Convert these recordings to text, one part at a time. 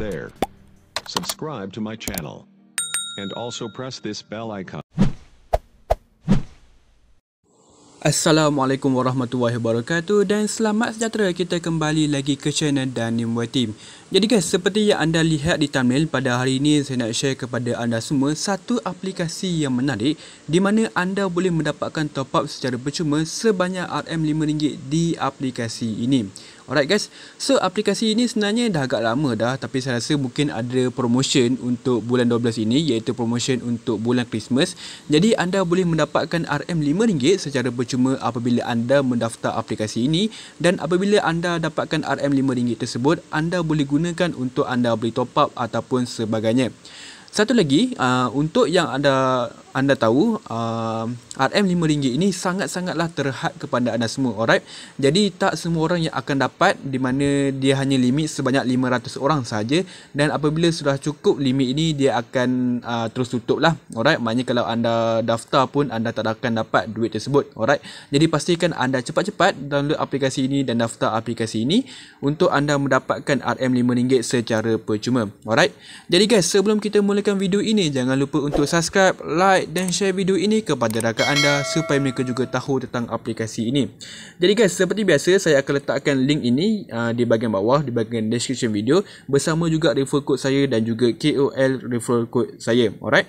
there. Subscribe to my channel. And also press this bell icon. Assalamualaikum warahmatullahi wabarakatuh dan selamat sejahtera kita kembali lagi ke channel Danimwe Team. Jadi guys, seperti yang anda lihat di thumbnail pada hari ini saya nak share kepada anda semua satu aplikasi yang menarik di mana anda boleh mendapatkan top up secara percuma sebanyak RM5 di aplikasi ini. Alright guys, so aplikasi ini sebenarnya dah agak lama dah tapi saya rasa mungkin ada promotion untuk bulan 12 ini iaitu promotion untuk bulan Christmas. Jadi anda boleh mendapatkan RM5 secara percuma apabila anda mendaftar aplikasi ini dan apabila anda dapatkan RM5 tersebut, anda boleh gunakan untuk anda beli top up ataupun sebagainya. Satu lagi, uh, untuk yang ada anda tahu uh, um, RM5 ini sangat-sangatlah terhad kepada anda semua alright jadi tak semua orang yang akan dapat di mana dia hanya limit sebanyak 500 orang saja dan apabila sudah cukup limit ini dia akan uh, terus tutup lah alright maknanya kalau anda daftar pun anda tak akan dapat duit tersebut alright jadi pastikan anda cepat-cepat download aplikasi ini dan daftar aplikasi ini untuk anda mendapatkan RM5 secara percuma alright jadi guys sebelum kita mulakan video ini jangan lupa untuk subscribe like like dan share video ini kepada rakan anda supaya mereka juga tahu tentang aplikasi ini. Jadi guys, seperti biasa saya akan letakkan link ini uh, di bahagian bawah di bahagian description video bersama juga referral code saya dan juga KOL referral code saya. Alright.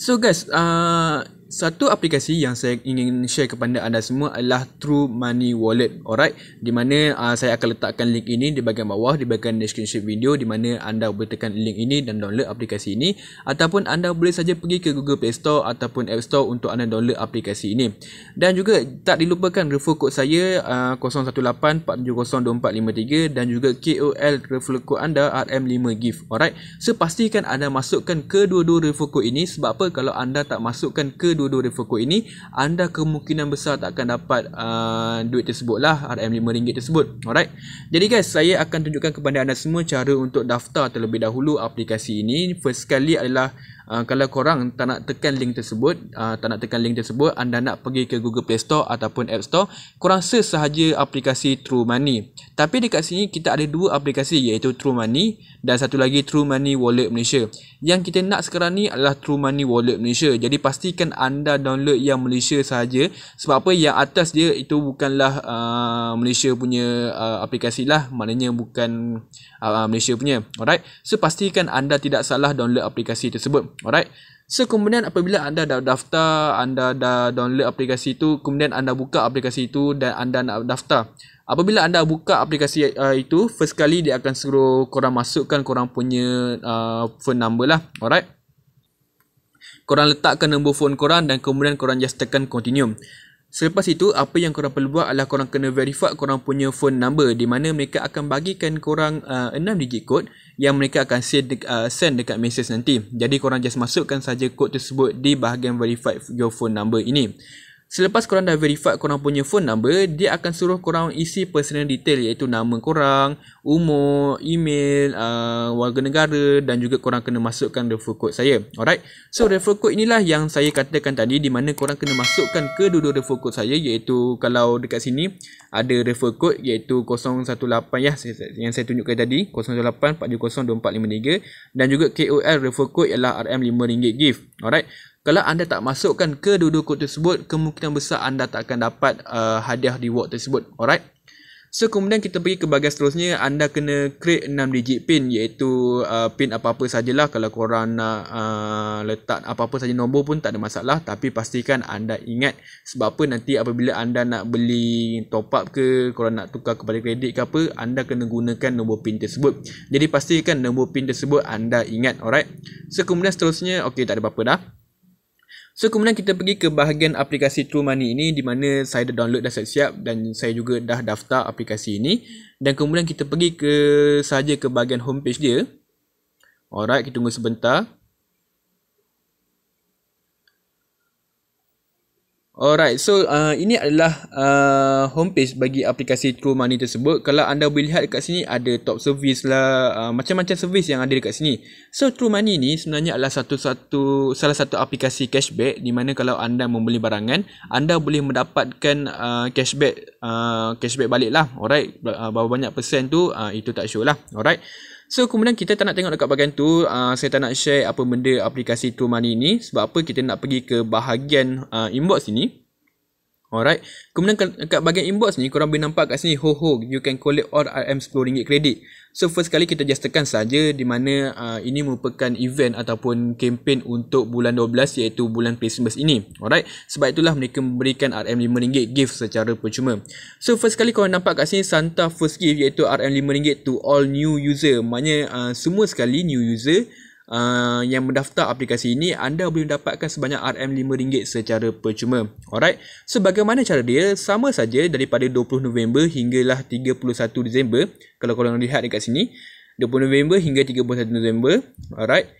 So guys, uh, satu aplikasi yang saya ingin share kepada anda semua adalah True Money Wallet. Alright, di mana uh, saya akan letakkan link ini di bahagian bawah di bahagian description video di mana anda boleh tekan link ini dan download aplikasi ini ataupun anda boleh saja pergi ke Google Play Store ataupun App Store untuk anda download aplikasi ini. Dan juga tak dilupakan referral code saya ah, uh, 0184702453 dan juga KOL referral code anda rm 5 Gift, Alright, so anda masukkan kedua-dua referral code ini sebab apa kalau anda tak masukkan ke kedua-dua referral code ini anda kemungkinan besar tak akan dapat uh, duit tersebut lah RM5 tersebut alright jadi guys saya akan tunjukkan kepada anda semua cara untuk daftar terlebih dahulu aplikasi ini first kali adalah Ah, kalau korang tak nak tekan link tersebut, uh, tak nak tekan link tersebut, anda nak pergi ke Google Play Store ataupun App Store, korang search sahaja aplikasi True Money. Tapi dekat sini kita ada dua aplikasi iaitu True Money dan satu lagi True Money Wallet Malaysia. Yang kita nak sekarang ni adalah True Money Wallet Malaysia. Jadi pastikan anda download yang Malaysia sahaja sebab apa yang atas dia itu bukanlah uh, Malaysia punya uh, aplikasi lah. Maknanya bukan uh, Malaysia punya. Alright. So pastikan anda tidak salah download aplikasi tersebut. Alright. So kemudian apabila anda dah daftar, anda dah download aplikasi itu, kemudian anda buka aplikasi itu dan anda nak daftar. Apabila anda buka aplikasi uh, itu, first kali dia akan suruh korang masukkan korang punya uh, phone number lah. Alright. Korang letakkan nombor phone korang dan kemudian korang just tekan continue. Selepas itu, apa yang korang perlu buat adalah korang kena verify korang punya phone number di mana mereka akan bagikan korang uh, 6 digit code yang mereka akan send, de- uh, send dekat message nanti. Jadi korang just masukkan saja code tersebut di bahagian verify your phone number ini. Selepas korang dah verify korang punya phone number, dia akan suruh korang isi personal detail iaitu nama korang, umur, email, uh, warga negara dan juga korang kena masukkan referral code saya. Alright. So referral code inilah yang saya katakan tadi di mana korang kena masukkan ke dua-dua referral code saya iaitu kalau dekat sini ada referral code iaitu 018 ya yang saya tunjukkan tadi 018 dan juga KOL referral code ialah RM5 gift. Alright kalau anda tak masukkan ke dua kod tersebut, kemungkinan besar anda tak akan dapat uh, hadiah reward tersebut. Alright. So kemudian kita pergi ke bahagian seterusnya, anda kena create 6 digit pin iaitu uh, pin apa-apa sajalah kalau korang nak uh, letak apa-apa saja nombor pun tak ada masalah tapi pastikan anda ingat sebab apa nanti apabila anda nak beli top up ke korang nak tukar kepada kredit ke apa anda kena gunakan nombor pin tersebut. Jadi pastikan nombor pin tersebut anda ingat alright. So kemudian seterusnya okay tak ada apa-apa dah. So kemudian kita pergi ke bahagian aplikasi True Money ini di mana saya dah download dah siap, siap dan saya juga dah daftar aplikasi ini dan kemudian kita pergi ke saja ke bahagian homepage dia. Alright, kita tunggu sebentar. Alright, so uh, ini adalah uh, homepage bagi aplikasi True Money tersebut. Kalau anda boleh lihat dekat sini ada top service lah, uh, macam-macam service yang ada dekat sini. So True Money ni sebenarnya adalah satu-satu salah satu aplikasi cashback di mana kalau anda membeli barangan, anda boleh mendapatkan uh, cashback uh, cashback balik lah. Alright, uh, berapa banyak persen tu uh, itu tak sure lah. Alright. So kemudian kita tak nak tengok dekat bahagian tu uh, Saya tak nak share apa benda aplikasi tu money ni Sebab apa kita nak pergi ke bahagian uh, inbox ni Alright Kemudian dekat bahagian inbox ni korang boleh nampak kat sini Ho ho you can collect all RM10 credit So first kali kita just tekan saja di mana uh, ini merupakan event ataupun kempen untuk bulan 12 iaitu bulan Christmas ini. Alright. Sebab itulah mereka memberikan RM5 gift secara percuma. So first kali korang nampak kat sini Santa first gift iaitu RM5 to all new user. Maknanya uh, semua sekali new user Ah, yang mendaftar aplikasi ini anda boleh mendapatkan sebanyak RM5 secara percuma. Alright. Sebagaimana cara dia sama saja daripada 20 November hinggalah 31 Disember. Kalau korang lihat dekat sini 20 November hingga 31 Disember. Alright.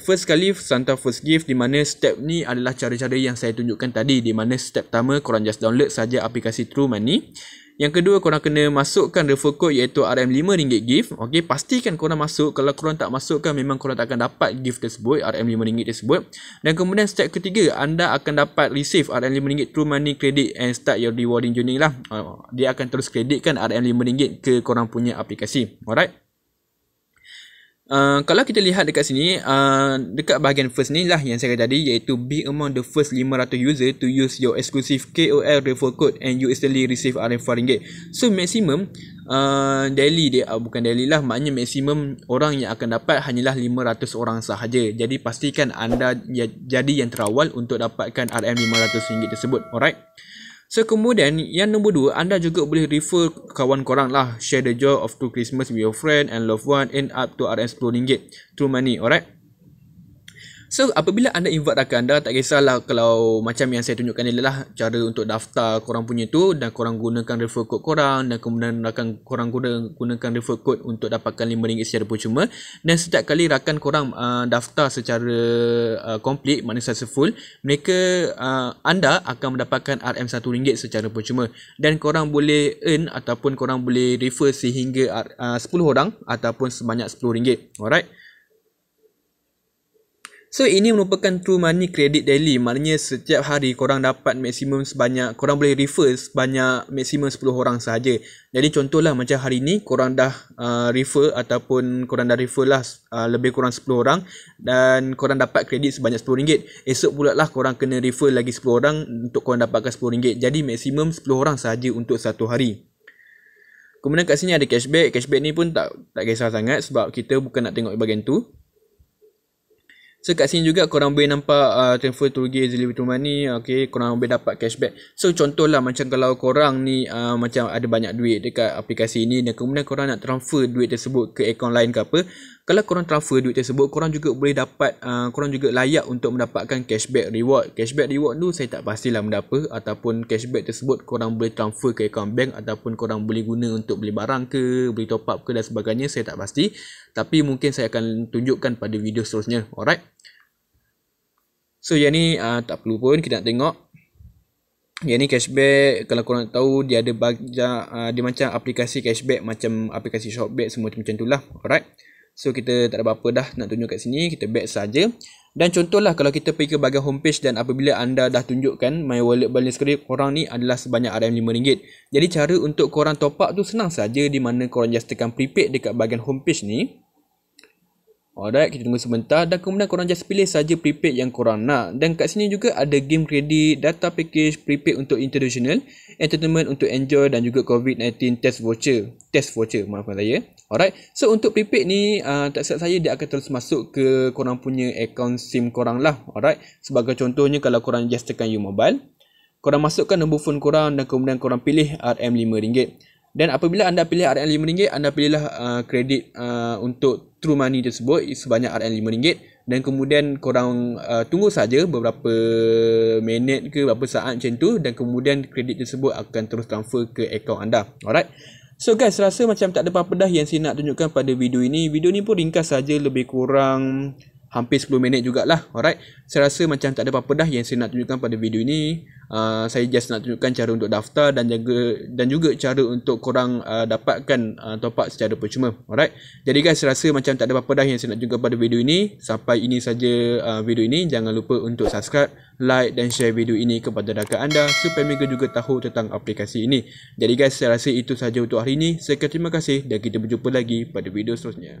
First kali Santa First Gift di mana step ni adalah cara-cara yang saya tunjukkan tadi di mana step pertama korang just download saja aplikasi True Money. Yang kedua korang kena masukkan referral code iaitu RM5 gift. Okey, pastikan korang masuk. Kalau korang tak masukkan memang korang tak akan dapat gift tersebut, RM5 tersebut. Dan kemudian step ketiga, anda akan dapat receive RM5 true money credit and start your rewarding journey lah. Oh, dia akan terus kreditkan RM5 ke korang punya aplikasi. Alright. Uh, kalau kita lihat dekat sini uh, dekat bahagian first ni lah yang saya kata tadi iaitu be among the first 500 user to use your exclusive KOL referral code and you instantly receive RM4 so maximum uh, daily dia uh, bukan daily lah maknanya maksimum orang yang akan dapat hanyalah 500 orang sahaja jadi pastikan anda ya, jadi yang terawal untuk dapatkan RM500 tersebut alright So kemudian yang nombor dua anda juga boleh refer kawan korang lah share the joy of two Christmas with your friend and loved one and up to RM10 through money alright. So apabila anda invite rakan anda tak kisahlah kalau macam yang saya tunjukkan ni lah cara untuk daftar korang punya tu dan korang gunakan referral code korang dan kemudian rakan korang guna, gunakan referral code untuk dapatkan RM5 secara percuma dan setiap kali rakan korang uh, daftar secara komplit uh, maknanya full mereka uh, anda akan mendapatkan RM1 secara percuma dan korang boleh earn ataupun korang boleh refer sehingga uh, 10 orang ataupun sebanyak RM10. Alright. So ini merupakan true money credit daily Maknanya setiap hari korang dapat maksimum sebanyak Korang boleh refer sebanyak maksimum 10 orang sahaja Jadi contohlah macam hari ni korang dah uh, refer Ataupun korang dah refer lah uh, lebih kurang 10 orang Dan korang dapat kredit sebanyak RM10 Esok pula lah korang kena refer lagi 10 orang Untuk korang dapatkan RM10 Jadi maksimum 10 orang sahaja untuk satu hari Kemudian kat sini ada cashback Cashback ni pun tak tak kisah sangat Sebab kita bukan nak tengok bahagian tu So kat sini juga korang boleh nampak uh, transfer to gear easily with money okay, Korang boleh dapat cashback So contohlah macam kalau korang ni uh, macam ada banyak duit dekat aplikasi ni Dan kemudian korang nak transfer duit tersebut ke akaun lain ke apa kalau korang transfer duit tersebut korang juga boleh dapat uh, korang juga layak untuk mendapatkan cashback reward cashback reward tu saya tak pastilah mendapa ataupun cashback tersebut korang boleh transfer ke akaun bank ataupun korang boleh guna untuk beli barang ke beli top up ke dan sebagainya saya tak pasti tapi mungkin saya akan tunjukkan pada video seterusnya alright so yang ni uh, tak perlu pun kita nak tengok yang ni cashback kalau korang tahu dia ada banyak, uh, dia macam aplikasi cashback macam aplikasi shopback semua macam tu lah alright So kita tak ada apa-apa dah nak tunjuk kat sini Kita back saja. Dan contohlah kalau kita pergi ke bahagian homepage Dan apabila anda dah tunjukkan My Wallet Balance Credit Korang ni adalah sebanyak RM5 Jadi cara untuk korang top up tu senang saja Di mana korang just tekan prepaid dekat bahagian homepage ni Alright, kita tunggu sebentar dan kemudian korang just pilih saja prepaid yang korang nak. Dan kat sini juga ada game credit, data package, prepaid untuk international, entertainment untuk enjoy dan juga COVID-19 test voucher. Test voucher, maafkan saya. Alright. So untuk prepaid ni uh, tak silap saya dia akan terus masuk ke korang punya account SIM korang lah. Alright. Sebagai contohnya kalau korang just tekan you mobile. Korang masukkan nombor phone korang dan kemudian korang pilih RM5. Dan apabila anda pilih RM5, anda pilihlah ah, kredit uh, uh, untuk true money tersebut sebanyak RM5. Dan kemudian korang uh, tunggu saja beberapa minit ke beberapa saat macam tu. Dan kemudian kredit tersebut akan terus transfer ke akaun anda. Alright. So guys, rasa macam tak ada apa-apa dah yang saya nak tunjukkan pada video ini. Video ni pun ringkas saja lebih kurang hampir 10 minit jugalah alright saya rasa macam tak ada apa-apa dah yang saya nak tunjukkan pada video ini uh, saya just nak tunjukkan cara untuk daftar dan jaga dan juga cara untuk korang uh, dapatkan uh, top up secara percuma alright jadi guys saya rasa macam tak ada apa-apa dah yang saya nak tunjukkan pada video ini sampai ini saja uh, video ini jangan lupa untuk subscribe like dan share video ini kepada rakan anda supaya mereka juga tahu tentang aplikasi ini jadi guys saya rasa itu saja untuk hari ini saya terima kasih dan kita berjumpa lagi pada video seterusnya